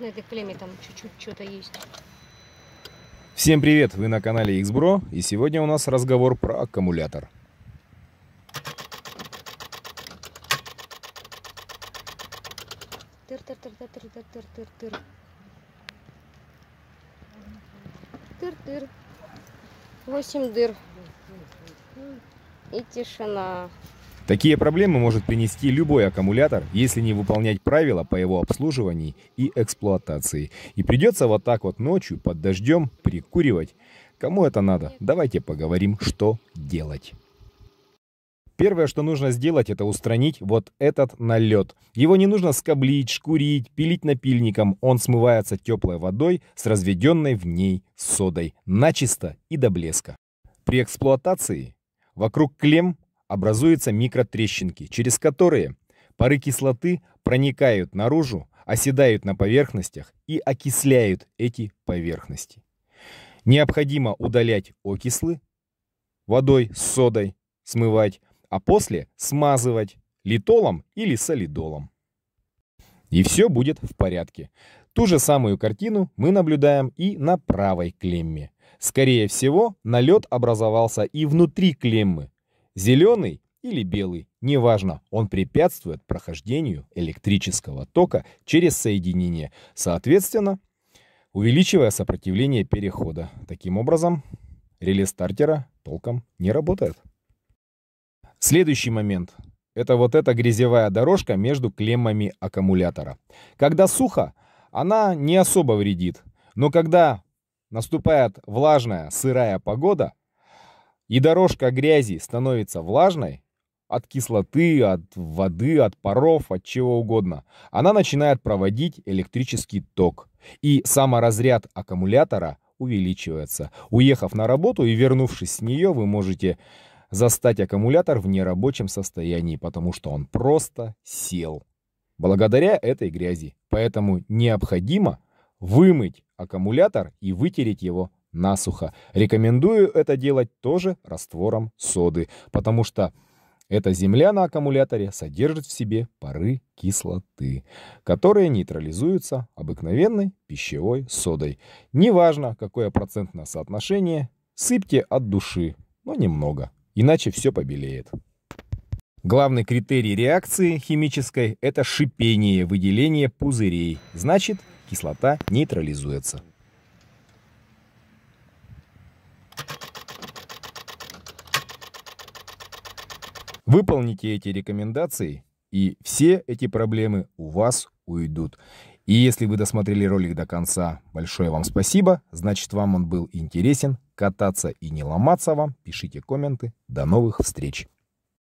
на этой клемме там чуть-чуть что-то есть. Всем привет! Вы на канале Xbro и сегодня у нас разговор про аккумулятор. Тыр -тыр -тыр -тыр -тыр -тыр -тыр -тыр. Тыр-тыр. Восемь дыр. И тишина. Такие проблемы может принести любой аккумулятор, если не выполнять правила по его обслуживанию и эксплуатации. И придется вот так вот ночью под дождем прикуривать. Кому это надо? Давайте поговорим, что делать. Первое, что нужно сделать, это устранить вот этот налет. Его не нужно скоблить, шкурить, пилить напильником. Он смывается теплой водой с разведенной в ней содой, начисто и до блеска. При эксплуатации вокруг клем образуются микротрещинки, через которые пары кислоты проникают наружу, оседают на поверхностях и окисляют эти поверхности. Необходимо удалять окислы водой с содой, смывать, а после смазывать литолом или солидолом. И все будет в порядке. Ту же самую картину мы наблюдаем и на правой клемме. Скорее всего, налет образовался и внутри клеммы, Зеленый или белый, неважно, он препятствует прохождению электрического тока через соединение, соответственно, увеличивая сопротивление перехода. Таким образом, реле стартера толком не работает. Следующий момент. Это вот эта грязевая дорожка между клеммами аккумулятора. Когда сухо, она не особо вредит. Но когда наступает влажная, сырая погода, и дорожка грязи становится влажной, от кислоты, от воды, от паров, от чего угодно, она начинает проводить электрический ток, и саморазряд аккумулятора увеличивается. Уехав на работу и вернувшись с нее, вы можете застать аккумулятор в нерабочем состоянии, потому что он просто сел. Благодаря этой грязи. Поэтому необходимо вымыть аккумулятор и вытереть его насухо. Рекомендую это делать тоже раствором соды, потому что эта земля на аккумуляторе содержит в себе пары кислоты, которые нейтрализуются обыкновенной пищевой содой. Неважно, какое процентное соотношение, сыпьте от души, но немного, иначе все побелеет. Главный критерий реакции химической – это шипение, выделение пузырей, значит кислота нейтрализуется. Выполните эти рекомендации, и все эти проблемы у вас уйдут. И если вы досмотрели ролик до конца, большое вам спасибо. Значит, вам он был интересен. Кататься и не ломаться вам. Пишите комменты. До новых встреч.